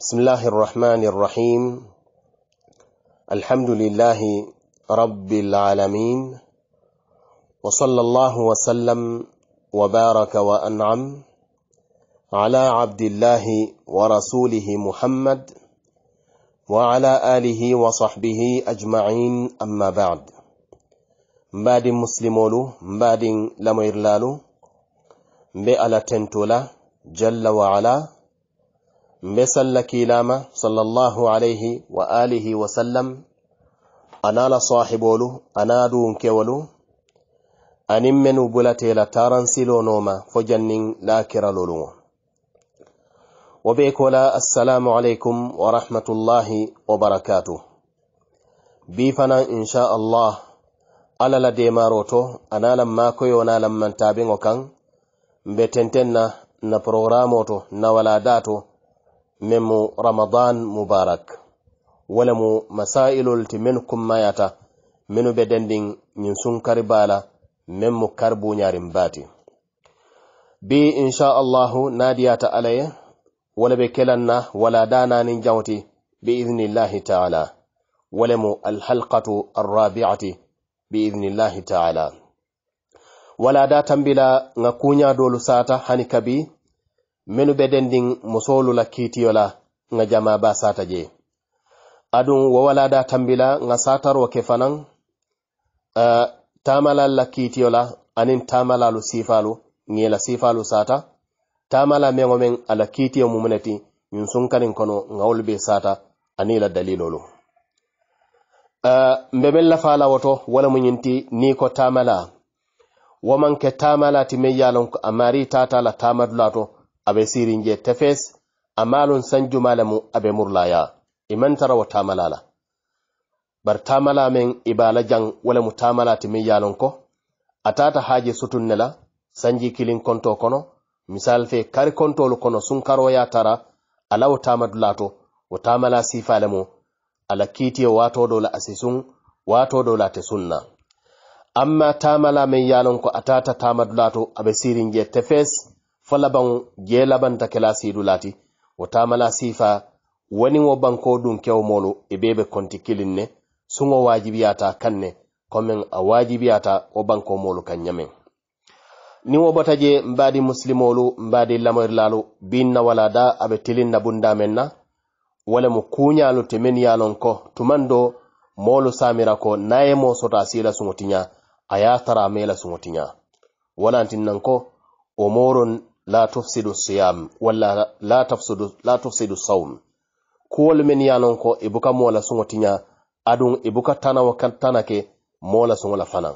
بسم الله الرحمن الرحيم الحمد لله رب العالمين وصلى الله وسلم وبارك وأنعم على عبد الله ورسوله محمد وعلى آله وصحبه أجمعين أما بعد مباد musilimolu مباد lamoyirlalu mbe ala جل وعلا mbe sallah kiilaama sallallahu alayhi wa alihi wa sallam anaala sahibolu anaa duunkewolu aniŋ menu bulateela taransilonoma fo janniŋ laakiraloluŋo wo bee ko la assalamu alaykum wa rahmatullahi wa barakatu bi fanaŋ insha allah alla la deemaaro to anaa la maakoyo naa mbe tenteŋ na na porogaraamo to nawalaa memu ramadan mubarak mu masailol ti menu kummayata menu be dendin ñin sunkari bala men mu karbuñarin bati. bi inchallahu naadiyata alaye wala be kelanna wala dananin jawti biidnillahi taala walemu alhalqatu arrabiati biidnillahi taala wala da tambila nga dolu sata hani kabi menu beden din musolula kitiyola nga jama ba sata je adun wawala da tambila nga satar wa kefanan uh, tamalala kitiyola anin tamalalu sifalu ngela sifalu sata tamala mengo men ala kitiyo mumuneti yun sun kanin kono nga ulbe sata anila dalilolu uh, mbemen lafala woto wala munyinti niko tamala waman ke tamala ti meyalon amari tata la tamadulato abe sirinje tefes amalun sanjumalemu abe murlaya imantara wa tamalala bar tamala men ibala jang wala mu tamala timi yalon ko atata haje sutun la sanji kilin konto kono misal fe konto lu kono sunkaro ya tara ala wa tamad lato wa tamala sifalemu ala to wato la asisun wato la te sunna amma tamala men yalon ko atata lato abe sirinje tefes fo laban jeelabanta kela siidu laati wo taamala siifa wani wo bankoo dun kewo moolu e bee be konti kilin ne suŋo waajibiyaata kaŋ ne komeŋ a waajibiyaata wo bankoo moolu kaŋ ñameŋ niŋ wo bota je mbaadi musilimoolu mbaadi lamoyirilaalu biŋ na wala daa a be tilin na bundaa meŋ na wo le mu kuuñaalu te meŋ ye a loŋ ko tumaŋ do moolu saamira ko naŋ ye moo soto a sii la suŋo tiña a ye a tara a mee la suŋo tiña wo laŋ tinnaŋ ko wo mooroŋ la tofsidu siyam walla la, tafsidu, la tofsidu saum kuwolu men yanon ko i e buka mola suŋo tiya adun i e buka tanawo tanake mola suŋo la fanan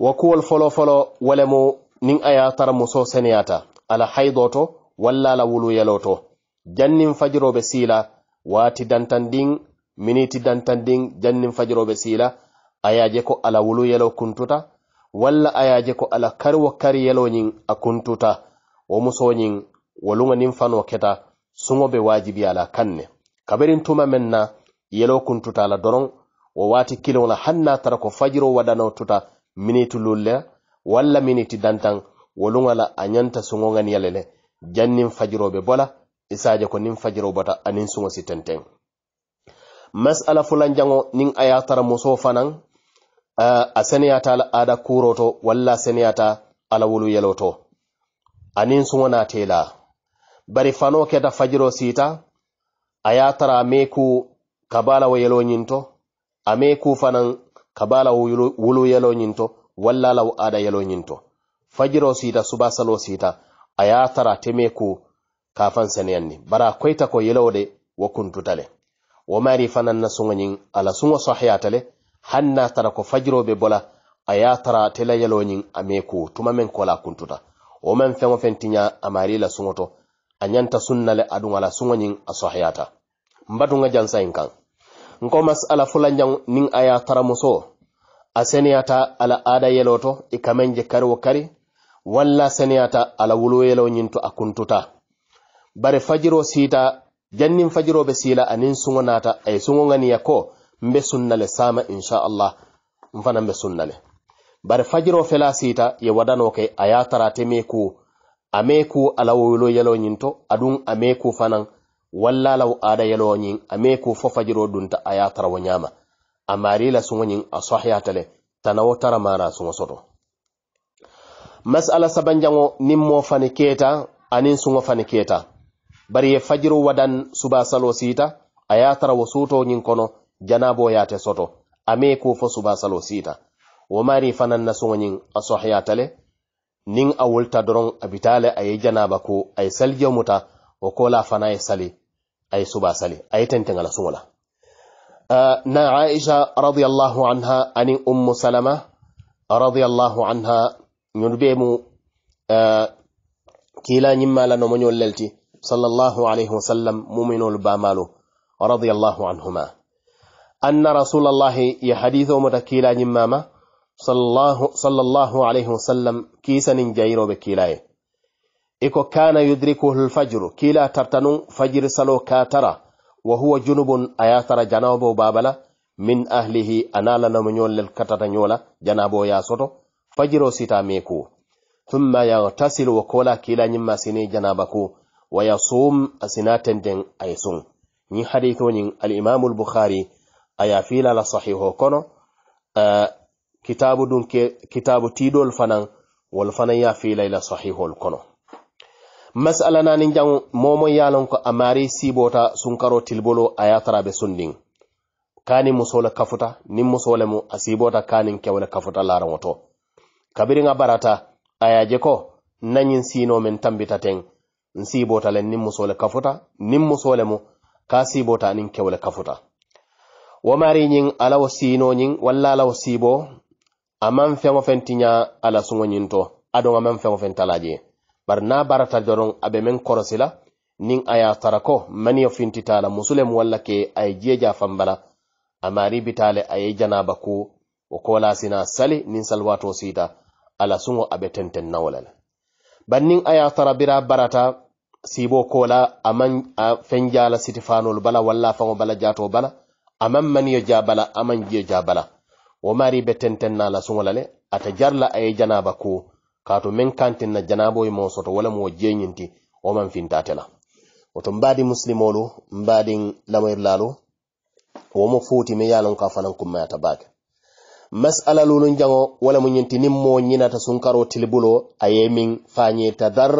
wa kuwol folofolo walemu nin a ye tara muso seneyata ala haydo to walla ala wuluyelo to jannin fajirobe sila waati dantandin miniti dantandin jannin fajirobe sila a yaje ko ala wuluyelo kuntuta walla a yaje ko ala kariwo kariyeloyin a kuntuta wo musoñin wolunŋanin fano keta suŋo be waajibi ala kanne kabirin tuma men na yelo kuntuta la doroŋ wo waati kiliŋola hanna tara ko fajiro wadano tuta miniti lulle walla miniti dantan woluŋa la a ñanta suŋoŋani yele le jannin fajiro be bola isaje ko nin fajiro bota anin suŋo si tenteŋ masala fulanjaŋo niŋ a ye tara muso fanaŋ a seneyata ala ada kuro to walla a seneyata ala wolu yelo to anin suŋonate tela, bari fano keta fajiro sita, a ye tara a kabala wa yelo a mee kabala wulu yelo walla law ada yelo ñinto fajiro siita subasalo sita, a ye tara kafan seneyanni bara ta ko yelowo de wa kuntuta wa mari fanan na suŋo ñiŋ ala suŋo sahiya tale, hanna tara ko fajiro be bola a ye tara tela yelo nyin a mee tuma kola kuntuta wo man feŋo feŋ tiɲa a maari la suŋo to a ñanta sunna le aduŋa la suŋo ñiŋ a sohiyata mbatuŋa jansayin kaŋ nko masala fulanjaŋ niŋ a ye tara muso a seneyata ala aada yelo to i kameŋ je kari wo kari walla seneyata ala wulu yelo ñiŋ to a kuntuta bari fajiro siita janniŋ fajiro be siila aniŋ suŋo naata a ye suŋo ŋaniya ko mbe sunna le saama inchallah n fanaŋ be sunna le bari fajiro fela sita ye wadano ke a ye tarate me ku a me ku alawowilo yeloñin to aɗum a me fanan walla law yalo yeloñin a me ku fo fajiro dunta a ye tara wo ñama a marila suŋoñin a na tanawo tara mara suŋo soto masala sabanjaŋo nin mo fani keta anin suŋo fani keta bari ye fajiro wadan suba salo sita a ye tara wo suutoñin kono janabo yate soto a me fa fo suba salo sita wo mari fanan na soñin a sohiyatale nin a wulta doron a bitale a ye janaba ko a ye salje muta wo kola fana ye sali a ye suba sali a ye tenteŋa la suŋo la na aisha radiallahu anha aniŋ ummu salama radiallahu anha ñunu be mu kiila ñimma la nomoñol lelti sallallahu alayhi wa sallam muminolu bamalo radiallahu anhuma anna rasulallahi ye haditho muta kiila ñimmama sallallahu alaihi wasallam kiisanin be kiilaye iko kana yudrikuhu lfajru kiila tartanun fajiri salo ka wa huwa junubun aya janabo babala min ahlihi analanamo ñollel katata ñola janabo ya soto fajiro sita meku thumma yagtasilu wa kola kiila ñimma sini janabaku wa yasum asina tenden ay sun ñin haditoñin alimamu lbukhari aya fiilala sahiho kono eh, kitabu ɗum ke kitabu tiɗol fanan wol fanan ya filayla sahihol kono masala nani jan momon yalon ko a mari sibota sunkaro tilbolo a yataraɓe sundin kani musole kafuta nin musole mu a sibota kanin kewle kafuta laran oto kabiriŋa barata ayaje ko nayin sinomen tambitaten n sibotalen nin musole kafuta nin musole mu ka sibota anin kewle kafuta wo mari yin alawo sinoyin walla alawo sibo a man feŋo feŋ tiɲa a la suŋo ɲiŋ to adoŋ a man feŋo feŋ tala je bari naa barata doroŋ a be meŋ korosila niŋ a ye a tara ko maniyo fintita a la musu lemu walla ke a ye jiye jafambala a maari bita le a ye janaba ku wo koolasina a sali niŋ salwaato siita a la suŋo a be tenten nawo le le bari niŋ a ye a tara bira barata siibo koola a maŋ a feŋ ja la sitifaanolu bala walla a faŋo bala jaato bala a maŋ maniyo ja bala a maŋ jiyo ja bala wo maari be tentennaala suŋolale ata jarla a ye janaba ku kaatu meŋ kantinna janaboo ye moo soto wo lemu wo jeeñinti wo maŋ fintaate la woto mbaadiŋ musilimoolu mbaadiŋ lamoyirilaalu wo mu fuuti meŋ ye a loŋ ka fanaŋ kunmayata baake masala luulu jaŋo wo lemu ñinti niŋ moo ñinata sunkaroo tili buloo a ye miŋ faañeta dar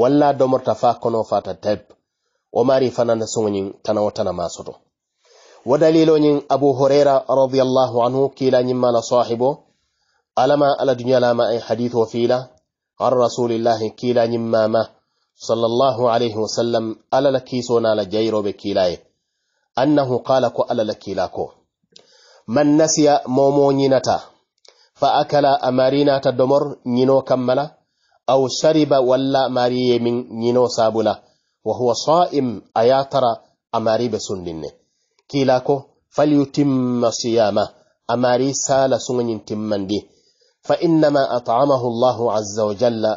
walla domorta faa konoo faata teb wo maari fanaŋ na suŋo ñiŋ tana wo tana maa soto ودليلون أبو هريرة رضي الله عنه كلا نمال صاحبه ألما على دنيا لما أي حديث وفيلة عن رسول الله كلا نمامة صلى الله عليه وسلم ألا لكيسونا لجيرو بكيلاي أنه قال كو ألا لكيلاكو من نسي مومو نينتا فأكل أمارينا تدمر نينو كملا أو شرب ولا ماري من نينو سابلا وهو صائم أياتر أماري بسنننه kiilako falyutimma siyama amari sala suŋoñin timmandi fa innama atamahu azza wa jalla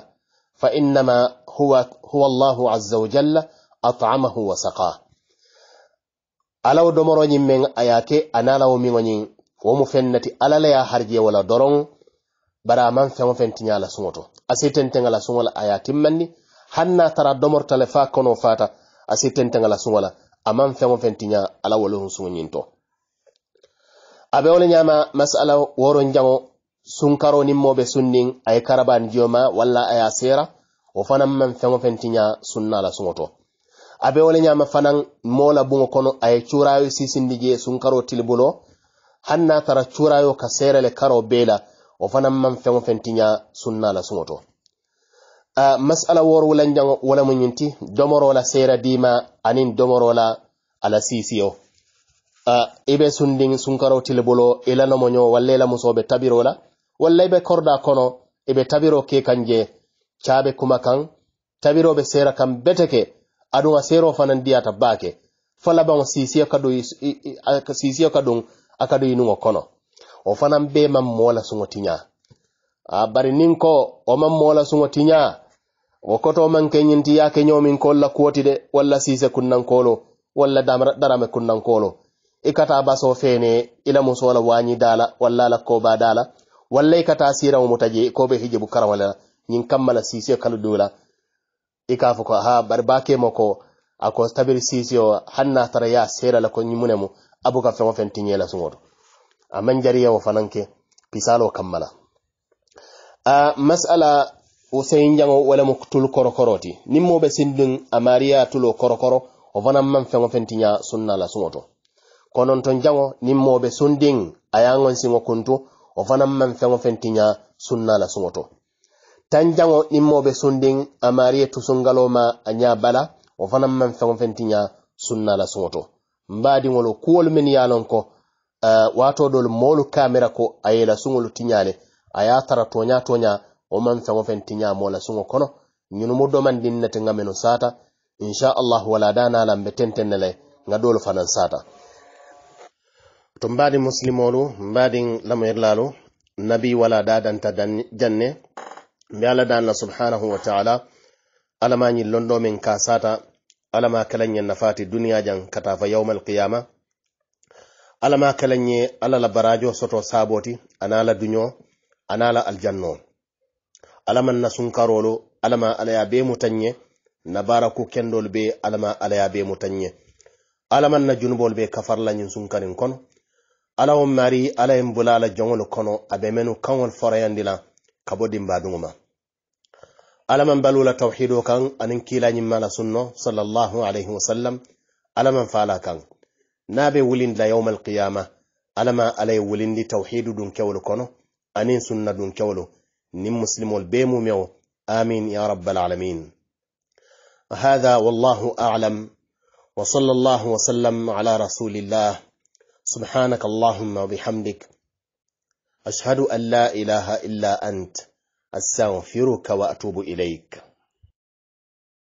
fa innama huwa, huwa azza wa jalla atamahu wa saqa alaw domoro meŋ a ye ke analawo miŋoñin wo mu fennati alala ya harje wala doron bara man maŋ feŋo feŋ tiña la suŋo to a si tenteŋa hanna tara domor le fa kono fata a si tenteŋa a man fɛn o fɛn ti ɲa ala wolo hun suŋo ɲintɔ a bɛ wole ɲama masala woro jaŋo sunkaro ni mo be sunnin a ye karaban jiyoma walla a y'a sera o fana man fɛn o fɛn ti ɲa sunna la suŋo a bɛ wole ɲama fana mo la buŋo kɔnɔ a ye curayo sisindi je sunkaro tili bolo han n'a tara curayo ka sere le karo bee la o fana man fɛn o fɛn ti ɲa sunna la suŋo a ah, masala woru wala jango wala mu nyinti domoro la sera dima anin domoro la ala sisio a ah, ibe sunding sunkaro tilbolo ila no monyo walle la musobe tabiro la walle be korda kono ibe tabiro ke kanje chabe kuma kan tabiro be sera kan beteke adu wa sero fanan dia tabake fala ba sisio kadu sisio kadu akadu inungo kono o fanan be mam mola sungotinya a ah, bari ninko o mam mola sungotinya wokkoto man keyinti yaake ñoomin kolla kuwoti de walla siise kunnankolo walla darame kunnankolo ikata baso fene ila musola wañi dala walla ala koba dala walla ikata sira mutaje ko be hije bu karawala nyin kammala sisi kalu dula ikafu ko ha barba ke moko ako stabil sisi o hanna tara ya sira la ko nyimunemu abu ka fengo fen tinyela sungoto amanjari ya wafananke pisalo kammala a masala wo seyinjaŋo wo lemu tulu korokoro ti niŋ mo be sinduŋ a maariya tulo korokoro wo fanaŋ maŋ feŋo feŋ tiña sunna la suŋo to kononton jaŋo niŋ moo be sundiŋ a ye ŋon siŋo kuntu wo fanaŋ maŋ feŋo feŋ tiña sunna la suŋo to tan jaŋo niŋ moo be sundiŋ a maariye tusuŋgalo ma a ña bala wo fanaŋ maŋ feŋo feŋ tiña sunna la suŋo to mbaadiŋolu kuwolu min ye a loŋ ko waato dolu moolu kamira ko a ye la suŋolu tiña le a ye a tara toña toña o man feŋo feŋ ti ñaamoo la suŋo kono ñunumu domandiŋ ne ti ŋa menu saata insha allahu wala dana la mbe tenten ne le ŋa doolu fanaŋ saata to mbaadiŋ musilimoolu mbaadiŋ lamoyirilaalu nabi wala dadanta janne mbe ala dan subhanahu wa taala alama ma ñiŋ londo meŋ ka sata alama ma nafati ñe nafaati duniya jaŋ ka taa fa yawma alqiyama ala ma ala la barajo soto saboti anala la duño ana aljanno alaman na karolo alama alaya be mutanye na baraku kendol be alama alaya be mutanye alama na junubol be kafar sunkanin kono ala wo mari ala ye bula la joŋolu kono abe menu kawol forayan la kabo dimba dimbaduŋo alama Balula man kan anin tawhido kaŋ aniŋ kiilañiŋ ma sunno sallallahu alayhi wasallam sallam man faala kaŋ naa la yawmal qiyamah alama alay wulin li wulindi dun kewol kono anin sunna dunkewolu نم مسلم be ميو آمين يا رب العالمين هذا والله أعلم وصلى الله وسلم على رسول الله سبحانك اللهم وبحمدك أشهد أن لا إله إلا أنت أستغفرك وأتوب إليك